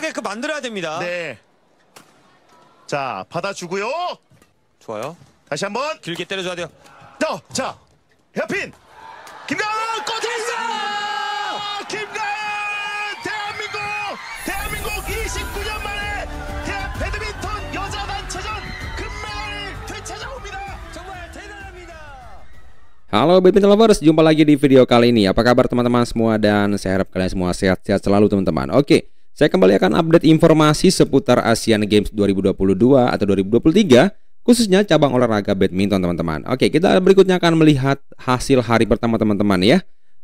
하게끔 만들어야 됩니다. 네. 자, 받아주고요. 좋아요. 다시 한번. 길게 때려줘야 돼요. 또, 자, 헤어핀. 김가은 꺼트린 김가은! 대한민국! 대한민국 29년 만에 대 배드민턴 여자 단체전 금메달을 되찾아옵니다. 정말 대단합니다. Halo b a Lovers, jumpa lagi di video kali ini. Apa kabar teman-teman semua dan saya harap kalian semua sehat-sehat selalu teman-teman. Oke. Saya kembali akan update informasi seputar Asian Games 2022 atau 2023 khususnya cabang olahraga badminton teman-teman. Oke, kita berikutnya akan melihat hasil hari pertama teman-teman ya.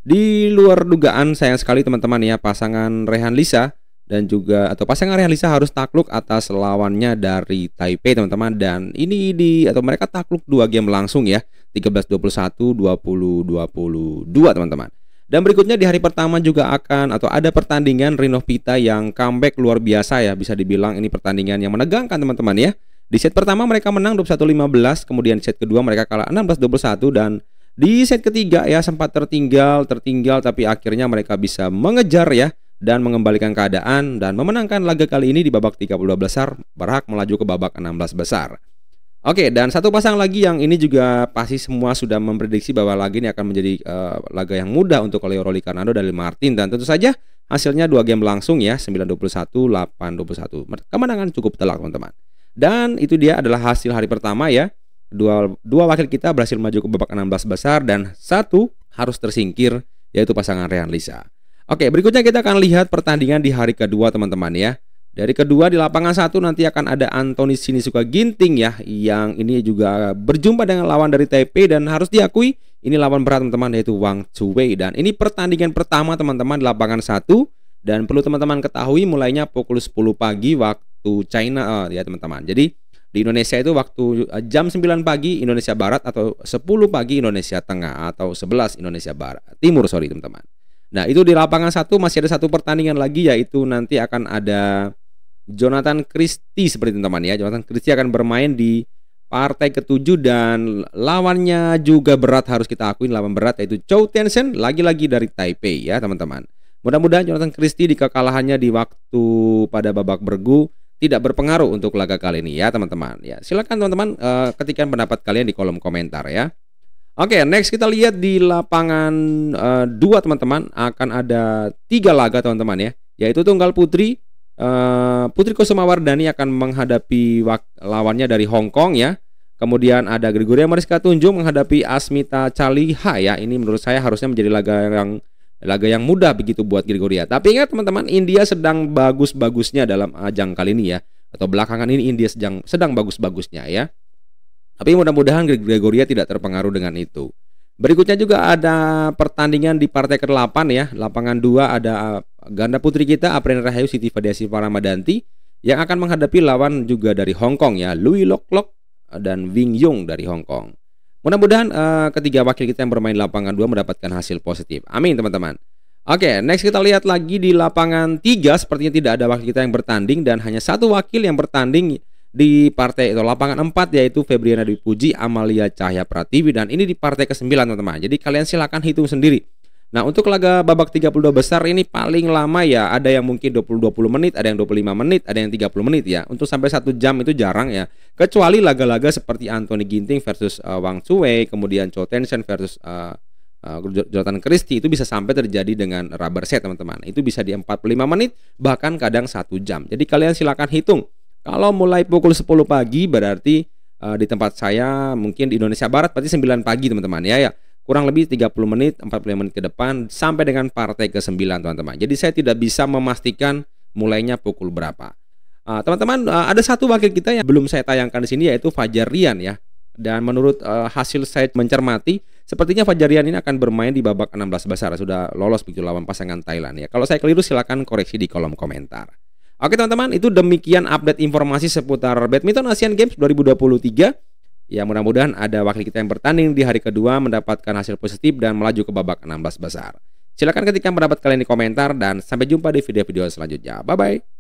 Di luar dugaan sayang sekali teman-teman ya pasangan Rehan Lisa dan juga atau pasangan Rehan Lisa harus takluk atas lawannya dari Taipei teman-teman dan ini di atau mereka takluk dua game langsung ya 13-21 20-22 teman-teman. Dan berikutnya di hari pertama juga akan atau ada pertandingan Rino Pita yang comeback luar biasa ya bisa dibilang ini pertandingan yang menegangkan teman-teman ya. Di set pertama mereka menang 21-15, kemudian set kedua mereka kalah 16-21 dan di set ketiga ya sempat tertinggal, tertinggal tapi akhirnya mereka bisa mengejar ya dan mengembalikan keadaan dan memenangkan laga kali ini di babak 32 besar berhak melaju ke babak 16 besar. Oke, dan satu pasang lagi yang ini juga pasti semua sudah memprediksi bahwa lagi ini akan menjadi uh, laga yang mudah untuk Leo Roli Canado dari Martin dan tentu saja hasilnya dua game langsung ya 9-21, 8-21. Kemenangan cukup telak teman-teman. Dan itu dia adalah hasil hari pertama ya. Dua, dua wakil kita berhasil maju ke babak 16 besar dan satu harus tersingkir yaitu pasangan Rehan Lisa. Oke, berikutnya kita akan lihat pertandingan di hari kedua teman-teman ya. Dari kedua di lapangan satu nanti akan ada Antoni Sinisuka Ginting ya yang ini juga berjumpa dengan lawan dari TP dan harus diakui ini lawan berat teman-teman yaitu Wang Chuwei dan ini pertandingan pertama teman-teman di lapangan satu dan perlu teman-teman ketahui mulainya pukul 10 pagi waktu China eh, ya teman-teman. Jadi di Indonesia itu waktu eh, jam 9 pagi Indonesia Barat atau 10 pagi Indonesia Tengah atau 11 Indonesia Barat Timur sorry teman-teman. Nah itu di lapangan satu masih ada satu pertandingan lagi yaitu nanti akan ada Jonathan Christie seperti teman-teman ya. Jonathan Christie akan bermain di partai ketujuh dan lawannya juga berat harus kita akui lawan berat yaitu Chow tien lagi-lagi dari Taipei ya teman-teman. Mudah-mudahan Jonathan Christie di kekalahannya di waktu pada babak bergu tidak berpengaruh untuk laga kali ini ya teman-teman. Ya, silakan teman-teman uh, ketikkan pendapat kalian di kolom komentar ya. Oke, okay, next kita lihat di lapangan uh, dua teman-teman akan ada tiga laga teman-teman ya, yaitu tunggal putri, Eh, Putri Putri Wardani akan menghadapi lawannya dari Hong Kong ya. Kemudian ada Gregoria Mariska Tunjung menghadapi Asmita Caliha ya. Ini menurut saya harusnya menjadi laga yang laga yang mudah begitu buat Gregoria. Tapi ingat teman-teman, India sedang bagus-bagusnya dalam ajang eh, kali ini ya. Atau belakangan ini India sedang sedang bagus-bagusnya ya. Tapi mudah-mudahan Gregoria tidak terpengaruh dengan itu. Berikutnya juga ada pertandingan di partai ke-8 ya. Lapangan 2 ada ganda putri kita Aprin Rahayu Siti Fadiasi Paramadanti yang akan menghadapi lawan juga dari Hong Kong ya, Louis Lok Lok dan Wing Yong dari Hong Kong. Mudah-mudahan uh, ketiga wakil kita yang bermain lapangan 2 mendapatkan hasil positif. Amin teman-teman. Oke, next kita lihat lagi di lapangan 3 sepertinya tidak ada wakil kita yang bertanding dan hanya satu wakil yang bertanding di partai itu lapangan 4 yaitu Febriana Dwi Amalia Cahya Pratiwi dan ini di partai ke-9 teman-teman. Jadi kalian silahkan hitung sendiri Nah, untuk laga babak 32 besar ini paling lama ya ada yang mungkin 20 20 menit, ada yang 25 menit, ada yang 30 menit ya. Untuk sampai satu jam itu jarang ya. Kecuali laga-laga seperti Anthony Ginting versus uh, Wang Chuei, kemudian Cho Tenshen versus uh, eh, uh, eh, Jonathan Christie itu bisa sampai terjadi dengan rubber set, teman-teman. Itu bisa di 45 menit, bahkan kadang satu jam. Jadi kalian silakan hitung. Kalau mulai pukul 10 pagi berarti uh, di tempat saya mungkin di Indonesia Barat berarti 9 pagi, teman-teman ya ya kurang lebih 30 menit, 45 menit ke depan sampai dengan partai ke-9 teman-teman. Jadi saya tidak bisa memastikan mulainya pukul berapa. Ah, teman-teman, uh, uh, ada satu wakil kita yang belum saya tayangkan di sini yaitu Fajar Rian ya. Dan menurut uh, hasil saya mencermati, sepertinya Fajar Rian ini akan bermain di babak 16 besar sudah lolos begitu lawan pasangan Thailand ya. Kalau saya keliru silakan koreksi di kolom komentar. Oke teman-teman, itu demikian update informasi seputar badminton Asian Games 2023. Ya mudah-mudahan ada wakil kita yang bertanding di hari kedua mendapatkan hasil positif dan melaju ke babak 16 besar. Silahkan ketikkan pendapat kalian di komentar dan sampai jumpa di video-video selanjutnya. Bye-bye.